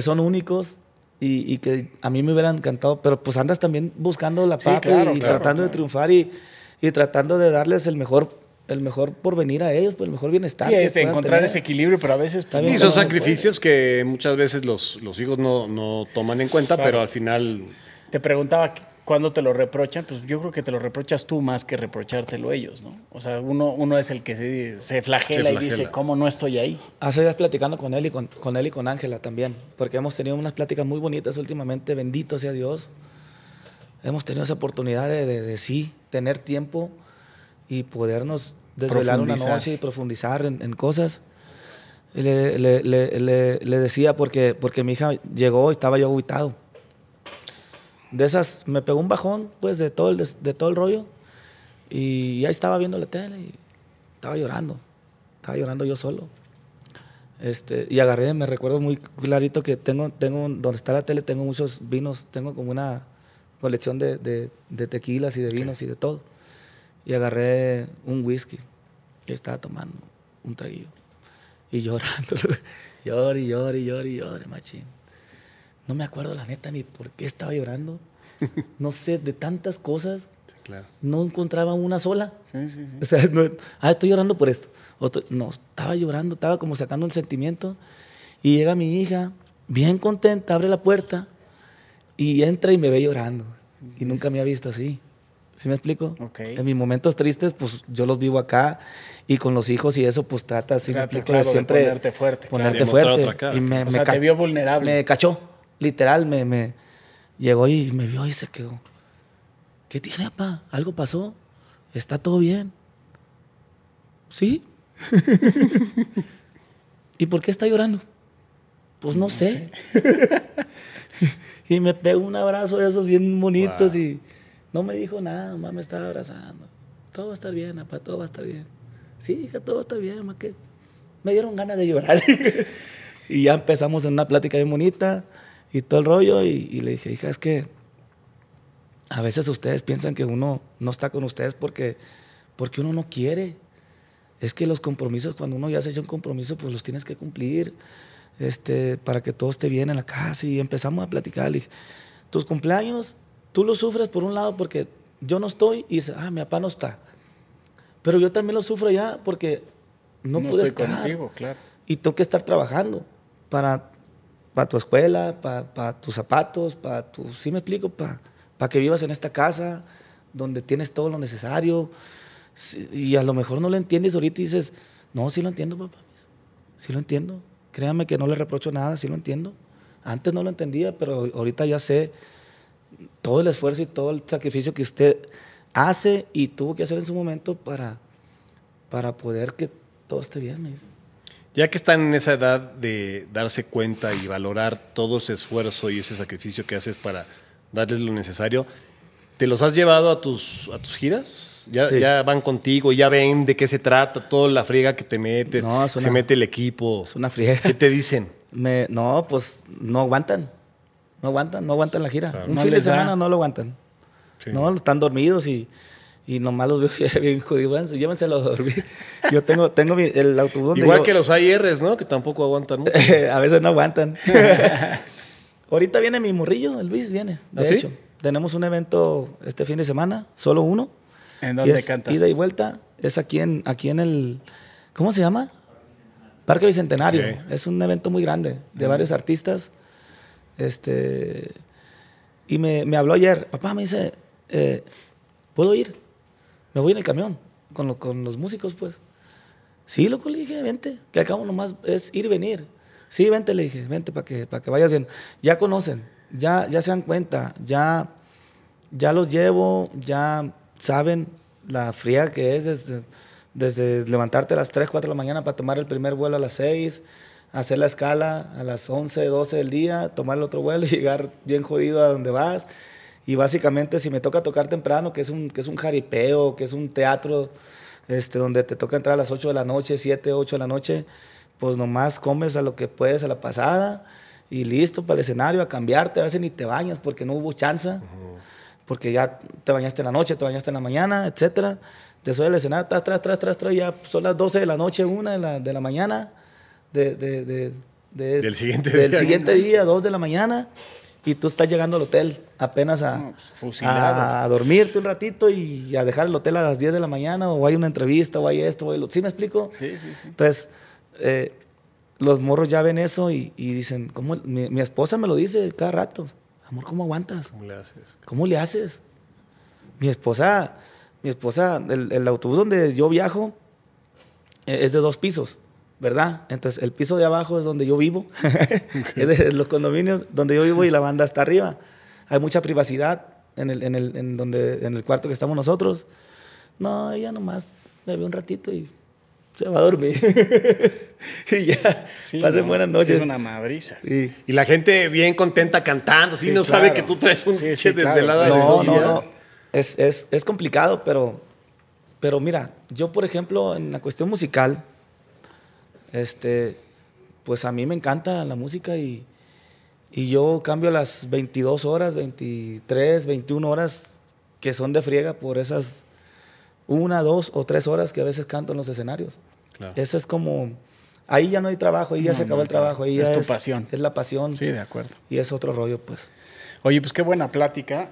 son únicos y, que a mí me hubieran encantado, pero pues andas también buscando la paz y, tratando de triunfar y, tratando de darles el mejor el mejor porvenir a ellos, pues el mejor bienestar. Sí, es encontrar ese equilibrio, pero a veces... También pues, y son pues. sacrificios que muchas veces los, los hijos no, toman en cuenta, pero al final te preguntaba cuándo te lo reprochan, pues yo creo que te lo reprochas tú más que reprochártelo ellos, ¿no? O sea, uno, uno es el que se, se, flagela, y dice, ¿cómo no estoy ahí? Hace días platicando con él y con, él y con Ángela también, porque hemos tenido unas pláticas muy bonitas últimamente, bendito sea Dios. Hemos tenido esa oportunidad de, de, sí, tener tiempo y podernos desvelar una noche y profundizar en, cosas. le, le, le, decía, porque, porque mi hija llegó y estaba yo aguitado de esas, me pegó un bajón, pues, de todo el, de, todo el rollo. Y ahí estaba viendo la tele y estaba llorando. Estaba llorando yo solo. Este, y agarré, me recuerdo muy clarito que tengo, tengo, donde está la tele, tengo muchos vinos, tengo como una colección de, de, tequilas y de vinos y de todo. Y agarré un whisky que estaba tomando, un traguillo. Y llorando, (laughs) y lloré, y lloré, machín. No me acuerdo la neta ni por qué estaba llorando. (laughs) No sé, de tantas cosas. claro. No encontraba una sola. Sí, sí, o sea, ah, estoy llorando por esto. no, estaba llorando, estaba como sacando el sentimiento. Y llega mi hija, bien contenta, abre la puerta y entra y me ve llorando. Y nunca me ha visto así. ¿Sí me explico? En mis momentos tristes, pues yo los vivo acá y con los hijos y eso, pues trata, ¿sí me explico? siempre ponerte fuerte. Ponerte fuerte. Y me, vulnerable. Me cachó literal me, me llegó y me vio y se quedó. ¿Qué tiene, papá? ¿Algo pasó? ¿Está todo bien? ¿Sí? (laughs) ¿Y por qué está llorando? Pues no, sé. (laughs) y me pegó un abrazo de esos bien bonitos y no me dijo nada, mamá me estaba abrazando. Todo va a estar bien, papá, todo va a estar bien. Sí, hija, todo va a estar bien, mamá, que me dieron ganas de llorar. (laughs) y ya empezamos en una plática bien bonita y todo el rollo. Y, le dije, hija, es que a veces ustedes piensan que uno no está con ustedes porque, porque uno no quiere. Es que los compromisos, cuando uno ya se hace un compromiso, pues los tienes que cumplir este, para que todo esté bien en la casa. Y empezamos a platicar. Le dije, tus cumpleaños, tú los sufres por un lado porque yo no estoy y dice, ah, mi papá no está. Pero yo también lo sufro ya porque no, no estar. contigo, claro. Y tengo que estar trabajando para para tu escuela, para tus zapatos, para tu... ¿Sí me explico? Para que vivas en esta casa donde tienes todo lo necesario. Y a lo mejor no lo entiendes ahorita y dices, no, sí lo entiendo, papá. Pues, sí lo entiendo. Créame que no le reprocho nada, sí lo entiendo. Antes no lo entendía, pero ahorita ya sé todo el esfuerzo y todo el sacrificio que usted hace y tuvo que hacer en su momento para, para poder que todo esté bien. Me dice. Ya que están en esa edad de darse cuenta y valorar todo ese esfuerzo y ese sacrificio que haces para darles lo necesario, ¿te los has llevado a tus, a tus giras? ¿Ya, van contigo? ¿Ya ven de qué se trata? ¿Toda la friega que te metes? ¿Se mete el equipo? Es una friega. ¿Qué te dicen? (laughs) no, pues no aguantan. No aguantan, no aguantan la gira. Un no fin de semana no lo aguantan. No, están dormidos y y nomás los veo (laughs) bien jodidos, llévenselo a dormir. Yo tengo, tengo el autobús. Igual que los ARs ¿no? Que tampoco aguantan mucho. (laughs) a veces no aguantan. (laughs) Ahorita viene mi morrillo, el Luis viene. De ¿Ah, hecho, tenemos un evento este fin de semana, solo uno. ¿En dónde cantas? Ida y vuelta. Es aquí en, aquí en el. ¿Cómo se llama? Parque Bicentenario. Es un evento muy grande de varios artistas. Este. Y me, me, habló ayer. Papá me dice, eh, ¿puedo ir? me voy en el camión con, los músicos, pues. Sí, loco, le dije, vente, que acabo nomás es ir, venir. Sí, vente, le dije, vente para que, para que vayas bien. Ya conocen, ya, ya se dan cuenta, ya, ya los llevo, ya saben la fría que es desde, desde levantarte a las 3, 4 de la mañana para tomar el primer vuelo a las 6, hacer la escala a las 11, 12 del día, tomar el otro vuelo y llegar bien jodido a donde vas. Y básicamente si me toca tocar temprano, que es un, que es un jaripeo, que es un teatro este, donde te toca entrar a las 8 de la noche, 7, 8 de la noche, pues nomás comes a lo que puedes a la pasada y listo para el escenario, a cambiarte, a veces ni te bañas porque no hubo chance, porque ya te bañaste en la noche, te bañaste en la mañana, etcétera. Te suele del escenario, tras, tras, tras, tras, tras, ya son las 12 de la noche, 1 de la, de la mañana, de, del este, siguiente siguiente día 2 de la mañana y tú estás llegando al hotel apenas pues, a, dormirte un ratito y a dejar el hotel a las 10 de la mañana o hay una entrevista o hay esto o hay lo. ¿Sí me explico? Sí, sí, sí. Entonces, eh, los morros ya ven eso y, dicen, ¿cómo? Mi, esposa me lo dice cada rato. Amor, ¿cómo aguantas? ¿Cómo le haces? ¿Cómo le haces? Mi esposa, mi esposa, el, autobús donde yo viajo e-, es de dos pisos. ¿verdad? Entonces, el piso de abajo es donde yo vivo, (laughs) es de los condominios donde yo vivo y la banda está arriba. Hay mucha privacidad en el, en el, en donde, en el cuarto que estamos nosotros. No, ella nomás me ve un ratito y se va a dormir. (laughs) y ya, pasen buenas noches. Es una madriza. Y la gente bien contenta cantando, Si no sabe que tú traes un che desvelado. no, no. Es, complicado, pero, pero mira, yo, por ejemplo, en la cuestión musical, este, pues a mí me encanta la música y, yo cambio las 22 horas, 23, 21 horas que son de friega por esas una, dos o tres horas que a veces canto en los escenarios. Eso es como, ahí ya no hay trabajo, ahí ya se acabó el trabajo. y es tu pasión. Es la pasión. Sí, de acuerdo. Y es otro rollo, pues. Oye, pues qué buena plática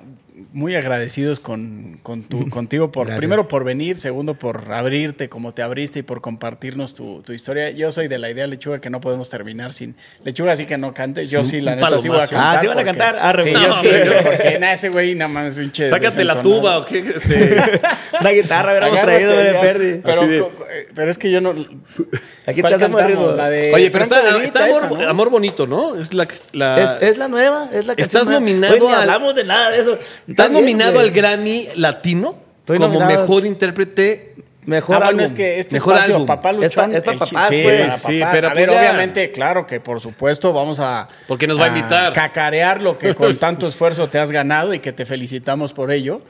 muy agradecidos con, con (laughs) contigo, por, primero por venir, segundo por abrirte como te abriste y por compartirnos tu, historia. Yo soy de la idea, Lechuga, que no podemos terminar sin Lechuga, así que no cantes Yo sí, la neta sí voy a ah, cantar. Ah, sí van a cantar. Ah, sí, yo sí, porque ese güey nada más es un che. Sácate la tuba o qué. Este, (laughs) guitarra, verdad traído, Pero, eh, pero es que yo no. Aquí te hacemos La de Oye, pero está, ah, amor, Bonito, ¿no? Es la, la... ¿Es, ¿Es, la nueva, la Estás nominado. No hablamos de nada de eso. Estás nominado al Grammy Latino como mejor intérprete Mejor ah, álbum. es que este mejor papá Luchón. Es, papá, sí, papá, sí, pero pues obviamente, claro que por supuesto vamos a. Porque nos va a, a Cacarear lo que con (laughs) tanto esfuerzo te has ganado y que te felicitamos por ello.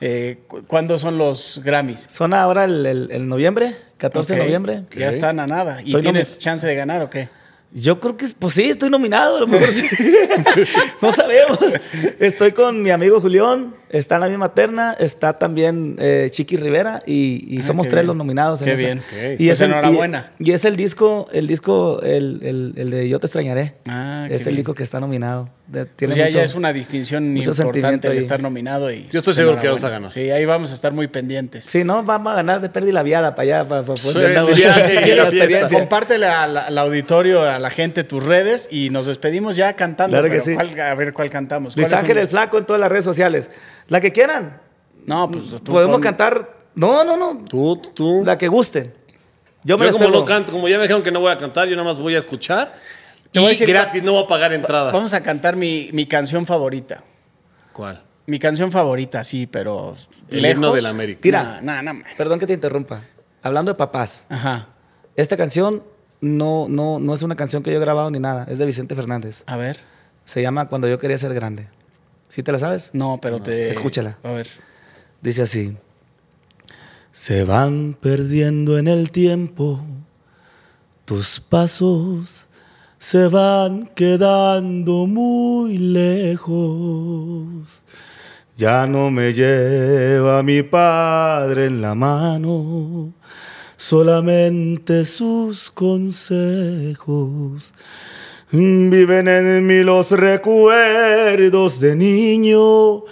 Eh, ¿Cuándo son los Grammys? Son ahora el, noviembre, 14 de noviembre. Ya están a nada. ¿Y tienes chance de ganar o qué? Yo creo que, pues sí, estoy nominado, a lo mejor sí. (laughs) no sabemos. Estoy con mi amigo Julián, Está la misma terna, está también eh, Chiqui Rivera y, ah, somos tres los nominados. En qué bien. Y pues es el, enhorabuena. Y, es el disco, el disco, el, de Yo te extrañaré. Ah, es el disco que está nominado. Pues ya, es una distinción importante de estar nominado. Y Yo estoy pues seguro que vas a ganar. Sí, ahí vamos a estar muy pendientes. si no, vamos a ganar de pérdida la viada para allá. Para, (laughs) Compártele al auditorio, a la gente tus redes y nos despedimos ya cantando. Claro que sí. a ver cuál cantamos. mensaje Ángel el Flaco en todas las redes sociales. La que quieran. No, pues Podemos cantar. No, no, no. Tú, tú. La que gusten. Yo me como canto, como ya me dijeron que no voy a cantar, yo nada más voy a escuchar. gratis, no voy a pagar entrada. Vamos a cantar mi, canción favorita. ¿Cuál? Mi canción favorita, sí, pero El himno del América. Mira. Perdón que te interrumpa. Hablando de papás, Ajá. esta canción no, no, no es una canción que yo he grabado ni nada. Es de Vicente Fernández. A ver. Se llama Cuando yo quería ser grande. ¿Sí te la sabes? No, pero te. Escúchala. A ver. Dice así: Se van perdiendo en el tiempo, tus pasos se van quedando muy lejos. Ya no me lleva mi padre en la mano, solamente sus consejos. Viven en mí los recuerdos de niño,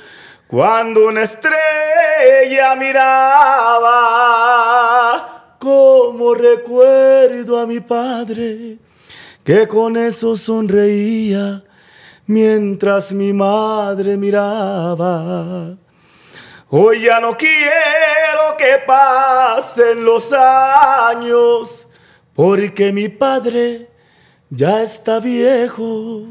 cuando una estrella miraba como recuerdo a mi padre, que con eso sonreía mientras mi madre miraba. Hoy ya no quiero que pasen los años, porque mi padre ya está viejo,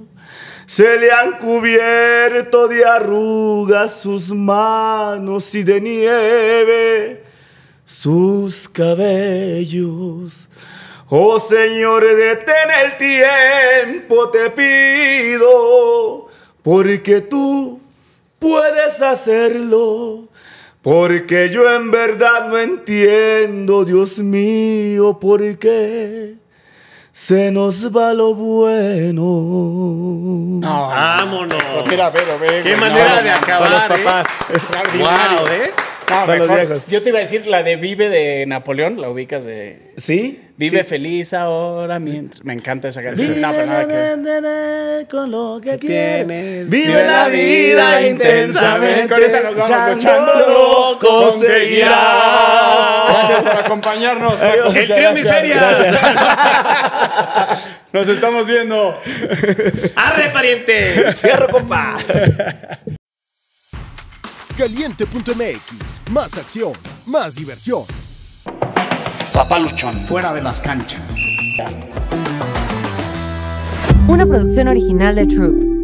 se le han cubierto de arrugas sus manos y de nieve sus cabellos. Oh Señor, detén el tiempo, te pido, porque tú puedes hacerlo. Porque yo en verdad no entiendo, Dios mío, por qué se nos va lo bueno. No, vámonos. Pues mira, pero, Qué manera de acabar. Para los ¿eh? papás. ¿eh? Extraordinario. ¿eh? yo te iba a decir la de Vive de Napoleón, la ubicas de. ¿Sí? Vive feliz ahora mientras. Me encanta esa canción. Vive con lo que tienes. Vive la vida intensamente. Con esa nos vamos luchando. Lo conseguirás. Gracias por acompañarnos. El trío Miserias. (laughs) nos estamos viendo. ¡Arre, pariente! ¡Fierro, compa! Caliente.mx. Más acción, más diversión. Papá Fuera de las canchas. Una producción original de Troop.